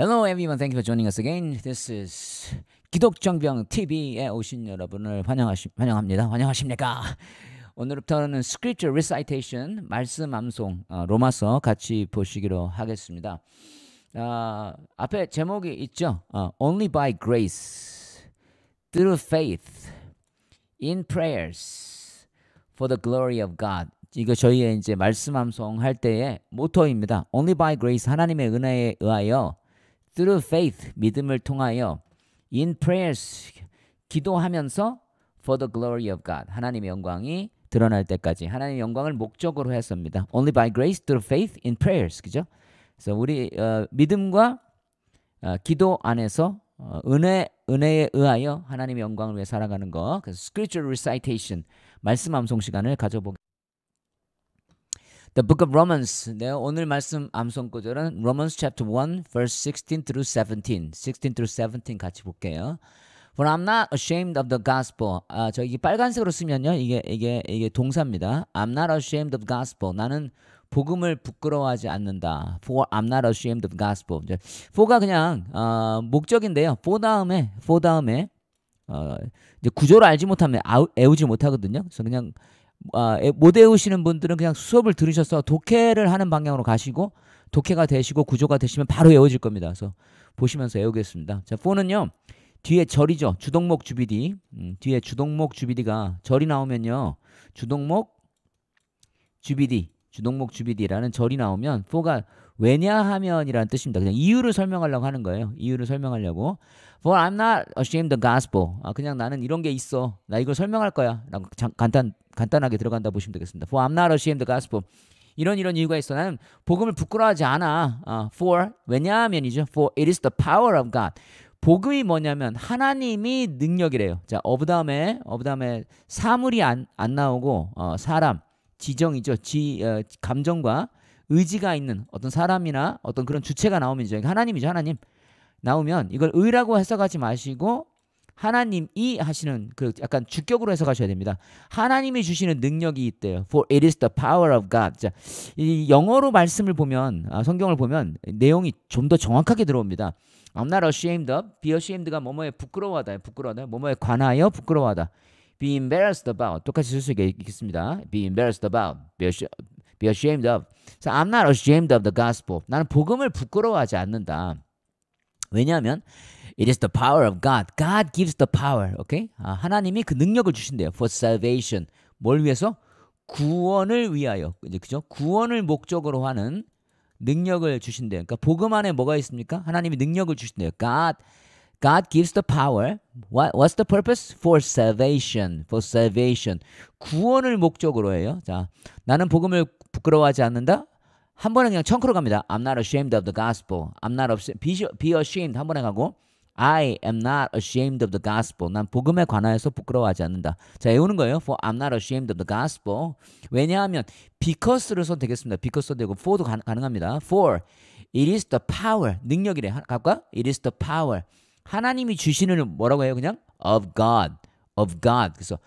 Hello everyone, thank you for joining us again. This is 기독정병 TV에 오신 여러분을 환영하시, 환영합니다. 환영하십니까? 오늘부터는 Scripture Recitation 말씀 암송 어, 로마서 같이 보시기로 하겠습니다. 어, 앞에 제목이 있죠. 어, Only by grace, through faith, in prayers, for the glory of God. 이거 저희의 이제 말씀 암송 할 때의 모토입니다. Only by grace 하나님의 은혜에 의하여 through faith 믿음을 통하여 in prayers 기도하면서 for the glory of God 하나님의 영광이 드러날 때까지 하나님의 영광을 목적으로 했습니다. Only by grace through faith in prayers 그죠? 그래서 우리 어, 믿음과 어, 기도 안에서 어, 은혜 은혜에 의하여 하나님의 영광을 위해 살아가는 거. 그래서 s p r i t u a l recitation 말씀 암송 시간을 가져보습니다 The Book of Romans. 네, 오늘 말씀 암송 구절은 Romans chapter 1 verse 16 through 17. 16 through 17 같이 볼게요. For I'm not ashamed of the gospel. 아, 저 이게 빨간색으로 쓰면요. 이게 이게 이게 동사입니다. I'm not ashamed of gospel. 나는 복음을 부끄러워하지 않는다. For I'm not ashamed of gospel. 이제 for가 그냥 어, 목적인데요. for 다음에 for 다음에 어, 이제 구조를 알지 못하면 아우, 애우지 못하거든요. 그래서 그냥 아, 못 외우시는 분들은 그냥 수업을 들으셔서 독해를 하는 방향으로 가시고 독해가 되시고 구조가 되시면 바로 외워질 겁니다. 그래서 보시면서 외우겠습니다. 자, 4는요. 뒤에 절이죠. 주동목 주비디. 음, 뒤에 주동목 주비디가 절이 나오면요. 주동목 주비디. 주동목 주비디라는 절이 나오면 4가 왜냐하면이라는 뜻입니다. 그냥 이유를 설명하려고 하는 거예요. 이유를 설명하려고. For I'm not ashamed t h gospel. 아, 그냥 나는 이런 게 있어. 나 이걸 설명할 거야. 라고 간단, 간단하게 들어간다 보시면 되겠습니다. For I'm not ashamed t h gospel. 이런 이런 이유가 있어. 나는 복음을 부끄러워하지 않아. 아, for 왜냐하면이죠. For it is the power of God. 복음이 뭐냐면 하나님이 능력이래요. 자, 어 다음에 어 다음에 사물이 안, 안 나오고 어, 사람 지정이죠. 지 어, 감정과 의지가 있는 어떤 사람이나 어떤 그런 주체가 나오면 이제 하나님이죠. 하나님. 나오면 이걸 의라고 해석하지 마시고 하나님이 하시는 그 약간 주격으로 해석하셔야 됩니다. 하나님이 주시는 능력이 있대요. For it is the power of God. 자, 이 영어로 말씀을 보면 아, 성경을 보면 내용이 좀 더 정확하게 들어옵니다. I'm not ashamed of. Be ashamed가 뭐뭐에 부끄러워하다. 부끄러워하다. 뭐뭐에 관하여 부끄러워하다. Be embarrassed about. 똑같이 쓸 수 있겠습니다. Be embarrassed about. Be be ashamed of. So I'm not ashamed of the gospel. 나는 복음을 부끄러워하지 않는다. 왜냐하면 It is the power of God. God gives the power. Okay? 아, 하나님이 그 능력을 주신대요. For salvation. 뭘 위해서? 구원을 위하여. 이제 그죠? 구원을 목적으로 하는 능력을 주신대요. 그러니까 복음 안에 뭐가 있습니까? 하나님이 능력을 주신대요. God God gives the power. What, what's the purpose? For salvation. For salvation. 구원을 목적으로 해요. 자, 나는 복음을 부끄러워하지 않는다. 한 번에 그냥 청크로 갑니다. I'm not ashamed of the gospel. I'm not be ashamed 한 번에 가고 I am not ashamed of the gospel. 난 복음에 관하여서 부끄러워하지 않는다. 자, 외우는 거예요. For I'm not ashamed of the gospel. 왜냐하면 because를 선택했습니다. because 선택고 for도 가, 가능합니다. For it is the power. 능력이래. 갈까? It is the power. 하나님이 주시는 뭐라고 해요? 그냥 of God, of God. 그래서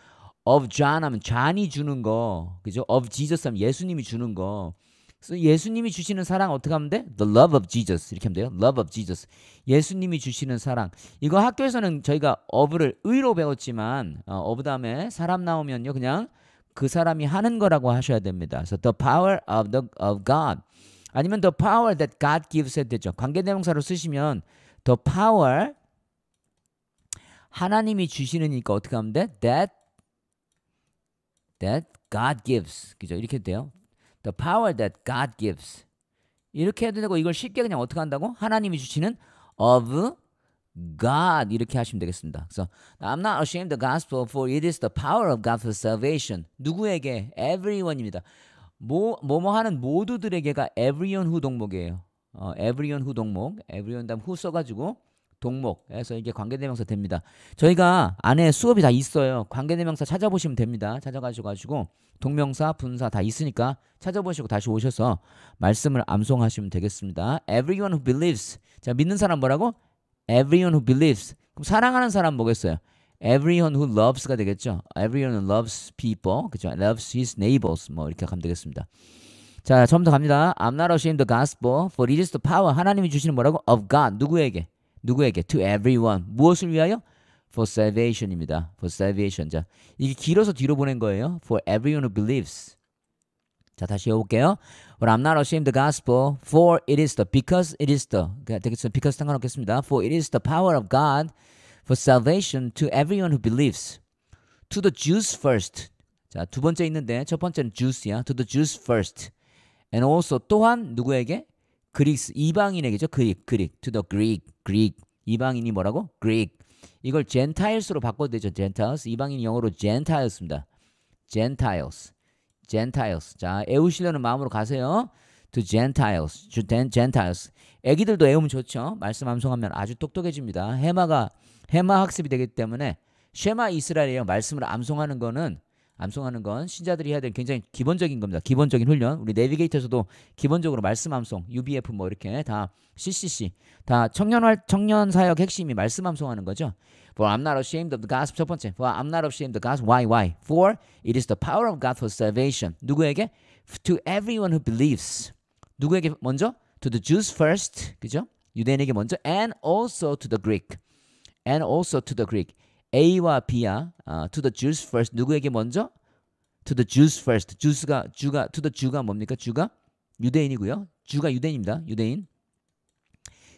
of John 하면 존이 주는 거, 그죠? of Jesus 하면 예수님이 주는 거. 그래서 예수님이 주시는 사랑 어떻게 하면 돼? The love of Jesus 이렇게 하면 돼요. Love of Jesus. 예수님이 주시는 사랑. 이거 학교에서는 저희가 of를 의로 배웠지만 어, of 다음에 사람 나오면요 그냥 그 사람이 하는 거라고 하셔야 됩니다. 그래서 the power of the of God 아니면 the power that God gives 해도 되죠. 관계대명사로 쓰시면 the power 하나님이 주시는니까 어떻게 하면 돼? That that God gives 그죠? 이렇게 돼요. The power that God gives 이렇게 해도 되고 이걸 쉽게 그냥 어떻게 한다고? 하나님이 주시는 of God 이렇게 하시면 되겠습니다. 그래서 I'm not ashamed of the gospel for it is the power of God for salvation. 누구에게? Everyone입니다. 뭐 뭐뭐 하는 모두들에게가 everyone 후 동목이에요. 어, everyone 후 동목, everyone 다음 후 써가지고 동목에서 이게 관계대명사 됩니다. 저희가 안에 수업이 다 있어요. 관계대명사 찾아보시면 됩니다. 찾아가지고 셔가 동명사, 분사 다 있으니까 찾아보시고 다시 오셔서 말씀을 암송하시면 되겠습니다. Everyone who believes. 자, 믿는 사람 뭐라고? Everyone who believes. 그럼 사랑하는 사람 뭐겠어요? Everyone who loves가 되겠죠. Everyone who loves people. 그죠? Loves his neighbors. 뭐 이렇게 가면 되겠습니다. 자, 처음부터 갑니다. I'm not ashamed the gospel for it is the power. 하나님이 주시는 뭐라고? Of God. 누구에게? 누구에게? To everyone. 무엇을 위하여? For salvation입니다. For salvation. 자, 이게 길어서 뒤로 보낸 거예요. For everyone who believes. 자, 다시 해볼게요. But I'm not ashamed of the gospel, for it is the, because it is the, 되겠죠? because 상관없겠습니다. For it is the power of God for salvation to everyone who believes. To the Jews first. 자, 두 번째 있는데 첫 번째는 Jews야. To the Jews first. And also 또한 누구에게? 그리스 이방인에게죠. 그릭 그릭 to the Greek Greek 이방인이 뭐라고? Greek 이걸 젠타일스로 바꿔도 되죠. 젠타일스 이방인 영어로 젠타일스입니다. 젠타일스 젠타일스 자 애우시려는 마음으로 가세요. to Gentiles, Gentiles. 애기들도 애우면 좋죠. 말씀 암송하면 아주 똑똑해집니다. 해마가 해마 학습이 되기 때문에 쉐마 이스라엘이요 말씀을 암송하는 거는 암송하는 건 신자들이 해야 되는 굉장히 기본적인 겁니다. 기본적인 훈련. 우리 내비게이터에서도 기본적으로 말씀 암송, UBF 뭐 이렇게 다 CCC 다 청년 활 청년 사역 핵심이 말씀 암송하는 거죠. For I'm not ashamed of the gospel 첫 번째. For I'm not ashamed of the gospel. Why why? For it is the power of God for salvation. 누구에게? To everyone who believes. 누구에게 먼저? To the Jews first. 그죠? 유대인에게 먼저 and also to the Greek. and also to the Greek. A와 B야. 아, to the Jews first. 누구에게 먼저? To the Jews first. Jews가 주가 to the Jew가 뭡니까? 주가 유대인이고요. 주가 유대인입니다. 유대인.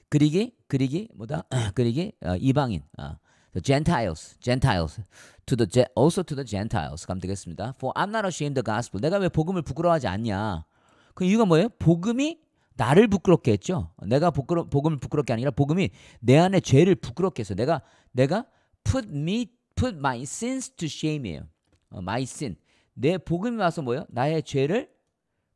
그리기 그리기 뭐다? 그리기 어, 이방인. 아. The Gentiles, Gentiles, to the also to the Gentiles 가면 되겠습니다. For I'm not ashamed the gospel. 내가 왜 복음을 부끄러워하지 않냐? 그 이유가 뭐예요? 복음이 나를 부끄럽게 했죠. 내가 부끄러, 복음을 부끄럽게 아니라 복음이 내 안에 죄를 부끄럽게 해서 내가 내가 put me put my sins to shame이에요. 어, my sin. 내 복음이 와서 뭐예요? 나의 죄를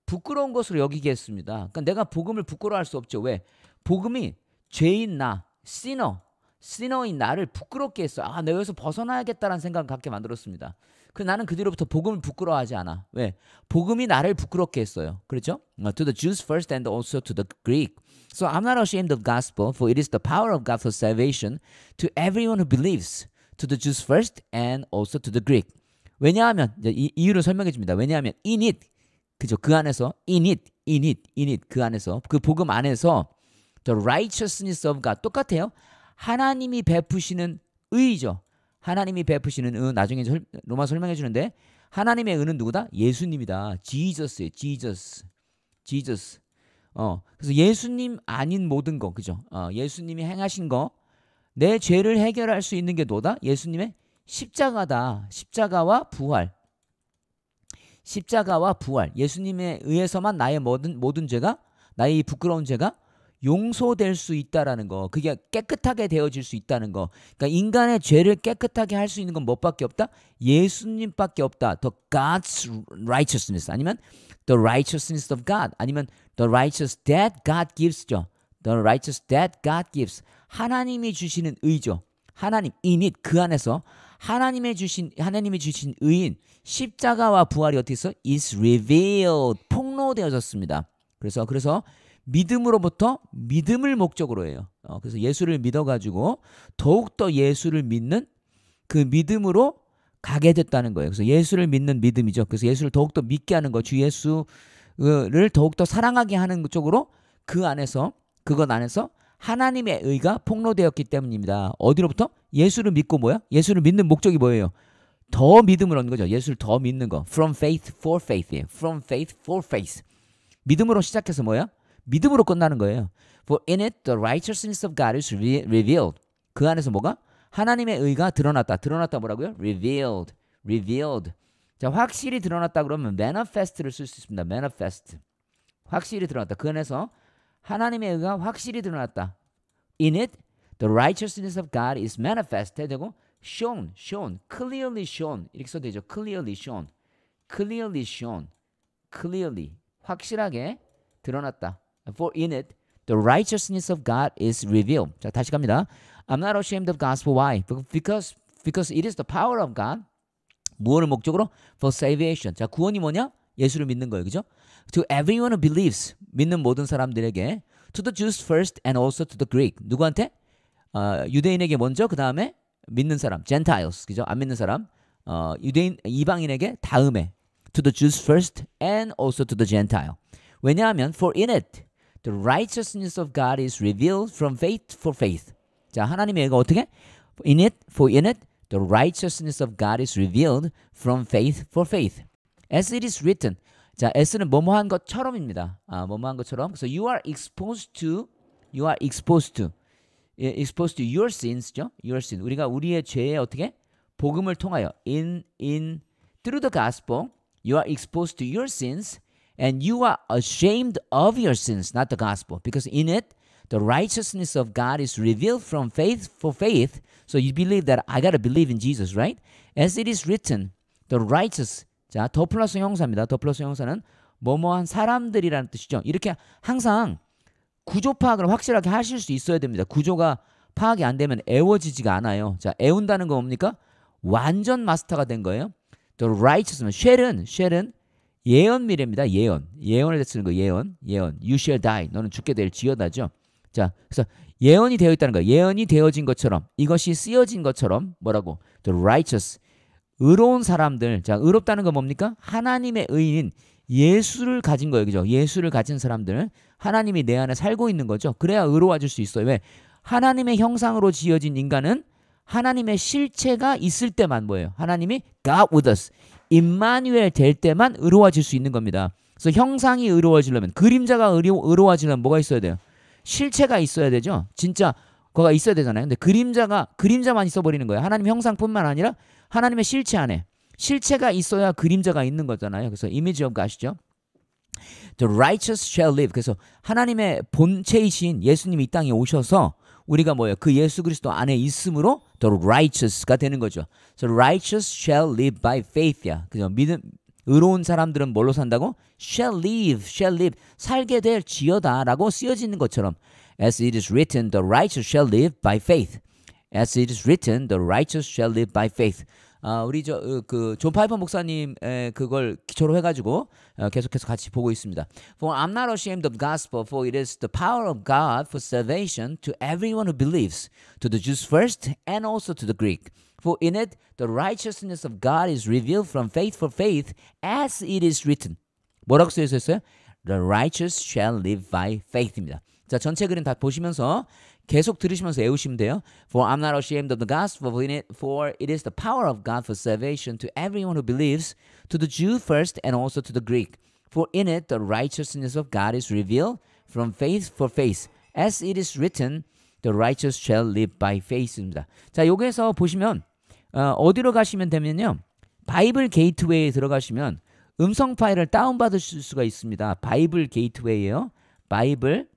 부끄러운 것으로 여기게 했습니다. 그러니까 내가 복음을 부끄러워할 수 없죠. 왜? 복음이 죄인 나, 시너, 시너인 나를 부끄럽게 했어. 아, 내가 여기서 벗어나야겠다라는 생각을 갖게 만들었습니다. 그 나는 그 뒤로부터 복음을 부끄러워하지 않아. 왜? 복음이 나를 부끄럽게 했어요. 그렇죠? To the Jews first and also to the Greek. So I'm not ashamed of gospel, for it is the power of God for salvation to everyone who believes. To the Jews first and also to the Greek. 왜냐하면 이, 이유를 설명해 줍니다. 왜냐하면 in it 그죠? 그 안에서 in it, in it, in it 그 안에서 그 복음 안에서 the righteousness of God 똑같아요. 하나님이 베푸시는 의죠. 하나님이 베푸시는 은 나중에 로마 설명해 주는데 하나님의 은은 누구다? 예수님이다. 지저스예요. 지저스. 지저스. 어. 그래서 예수님 아닌 모든 거. 그죠? 어, 예수님이 행하신 거. 내 죄를 해결할 수 있는 게 뭐다? 예수님의 십자가다. 십자가와 부활. 십자가와 부활. 예수님에 의해서만 나의 모든 모든 죄가 나의 부끄러운 죄가 용서될 수 있다라는 거. 그게 깨끗하게 되어질 수 있다는 거. 그러니까 인간의 죄를 깨끗하게 할 수 있는 건 뭐밖에 없다? 예수님밖에 없다. The God's righteousness 아니면 the righteousness of God 아니면 the righteous that God gives죠. The righteous that God gives. 하나님이 주시는 의죠. 하나님 in 그 안에서 하나님의 주신 하나님이 주신 의인 십자가와 부활이 어떻게 있어? is revealed 폭로되어졌습니다. 그래서 그래서 믿음으로부터 믿음을 목적으로 해요. 어, 그래서 예수를 믿어가지고 더욱더 예수를 믿는 그 믿음으로 가게 됐다는 거예요. 그래서 예수를 믿는 믿음이죠. 그래서 예수를 더욱더 믿게 하는 거, 주 예수를 더욱더 사랑하게 하는 쪽으로 그 안에서, 그것 안에서 하나님의 의가 폭로되었기 때문입니다. 어디로부터? 예수를 믿고 뭐야? 예수를 믿는 목적이 뭐예요? 더 믿음을 얻는 거죠. 예수를 더 믿는 거. From faith for f a i t h From faith for faith. 믿음으로 시작해서 뭐야? 믿음으로 끝나는 거예요. For in it the righteousness of God is revealed. 그 안에서 뭐가? 하나님의 의가 드러났다. 드러났다 뭐라고요? revealed. revealed. 자, 확실히 드러났다 그러면 manifest를 쓸 수 있습니다. manifest. 확실히 드러났다. 그 안에서 하나님의 의가 확실히 드러났다. In it the righteousness of God is manifested 되고 shown, shown, clearly shown 이렇게 써도 되죠. clearly shown. clearly shown. clearly 확실하게 드러났다. For in it the righteousness of God is revealed. 자, 다시 갑니다. I'm not ashamed of gospel. Why? Because because it is the power of God. 무엇을 목적으로? For salvation. 자, 구원이 뭐냐? 예수를 믿는 거예요. 그죠? To everyone who believes. 믿는 모든 사람들에게. To the Jews first and also to the Greek. 누구한테? 어, 유대인에게 먼저 그다음에 믿는 사람, Gentiles. 그죠? 안 믿는 사람. 어, 유대인 이방인에게 다음에 to the Jews first and also to the Gentile. 왜냐하면 for in it The righteousness of God is revealed from faith for faith. 자, 하나님의 의가 어떻게? In it, for in it, the righteousness of God is revealed from faith for faith. As it is written. 자, as는 뭐뭐한 것처럼입니다. 아, 뭐뭐한 것처럼. So you are exposed to, you are exposed to, exposed to your sins죠. Your sin. 우리가 우리의 죄에 어떻게? 복음을 통하여 in in through the gospel, you are exposed to your sins. And you are ashamed of your sins, not the gospel, because in it, the righteousness of God is revealed from faith for faith. So you believe that I got to believe in Jesus, right? As it is written, the righteous. 자, 더 플러스 형사입니다. 더 플러스 형사는 뭐뭐한 사람들이라는 뜻이죠. 이렇게 항상 구조 파악을 확실하게 하실 수 있어야 됩니다. 구조가 파악이 안 되면 애워지지가 않아요. 자, 애운다는 건 뭡니까? 완전 마스터가 된 거예요. The righteousness. 쉘은, 쉘은 예언 미래입니다. 예언. 예언을 쓰는 거 예언. 예언. You shall die. 너는 죽게 될 지어다죠. 자, 그래서 예언이 되어 있다는 거. 예언이 되어진 것처럼 이것이 쓰여진 것처럼 뭐라고? The righteous. 의로운 사람들. 자, 의롭다는 건 뭡니까? 하나님의 의인 예수를 가진 거예요. 그죠? 예수를 가진 사람들 하나님이 내 안에 살고 있는 거죠. 그래야 의로워질 수 있어요. 왜? 하나님의 형상으로 지어진 인간은 하나님의 실체가 있을 때만 뭐예요? 하나님이 God with us. 임마누엘 될 때만 의로워질 수 있는 겁니다. 그래서 형상이 의로워지려면 그림자가 의로, 의로워지려면 뭐가 있어야 돼요? 실체가 있어야 되죠. 진짜 그 거가 있어야 되잖아요. 근데 그림자가 그림자만 있어 버리는 거예요. 하나님 형상뿐만 아니라 하나님의 실체 안에 실체가 있어야 그림자가 있는 거잖아요. 그래서 이미지 오브 가시죠. The righteous shall live. 그래서 하나님의 본체이신 예수님이 이 땅에 오셔서 우리가 뭐예요? 그 예수 그리스도 안에 있으므로 더 righteous가 되는 거죠. So righteous shall live by faith야. 그죠? 믿음 의로운 사람들은 뭘로 산다고? shall live, shall live. 살게 될 지어다라고 쓰여지는 것처럼 as it is written the righteous shall live by faith. as it is written the righteous shall live by faith. 아, 우리 파이퍼 목사님의 그걸 기초로 해가지고 계속해서 같이 보고 있습니다. For I'm not ashamed of gospel, for it is the power of God for salvation to everyone who believes, to the Jews first and also to the Greek. For in it the righteousness of God is revealed from faith for faith, as it is written. 뭐라고 쓰여 있었어요? The righteous shall live by faith입니다. 자, 전체 그림 다 보시면서 계속 들으시면서 외우시면 돼요. For I'm not ashamed of the gospel, for it is the power of God for salvation to everyone who believes, to the Jew first and also to the Greek. For in it the righteousness of God is revealed from faith for faith. As it is written, the righteous shall live by faith입니다. 자, 여기에서 보시면 어, 어디로 가시면 되면요. 바이블 게이트웨이에 들어가시면 음성 파일을 다운 받으실 수가 있습니다. 바이블 게이트웨이예요. 바이블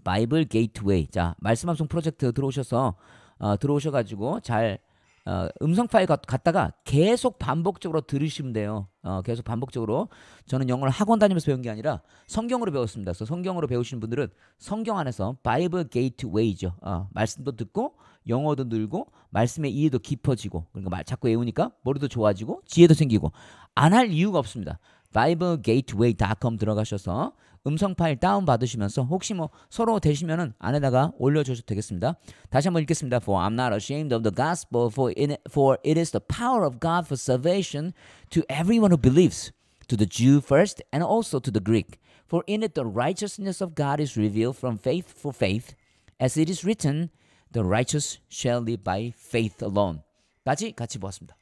바이블 게이트웨이. 자, 말씀 방송 프로젝트 들어오셔서 어, 들어오셔 가지고 잘 어, 음성 파일 갖다가 계속 반복적으로 들으시면 돼요. 어, 계속 반복적으로 저는 영어를 학원 다니면서 배운 게 아니라 성경으로 배웠습니다. 그래서 성경으로 배우신 분들은 성경 안에서 바이블 게이트웨이죠. 어, 말씀도 듣고 영어도 늘고 말씀의 이해도 깊어지고 그러니까 말 자꾸 외우니까 머리도 좋아지고 지혜도 생기고 안 할 이유가 없습니다. 바이블게이트웨이닷컴 들어가셔서 음성 파일 다운 받으시면서 혹시 뭐 서로 되시면은 안에다가 올려주셔도 되겠습니다. 다시 한번 읽겠습니다. For I'm not ashamed of the gospel, for it, for it is the power of God for salvation to everyone who believes, to the Jew first and also to the Greek. For in it the righteousness of God is revealed from faith for faith, as it is written, the righteous shall live by faith alone. 같이 보았습니다.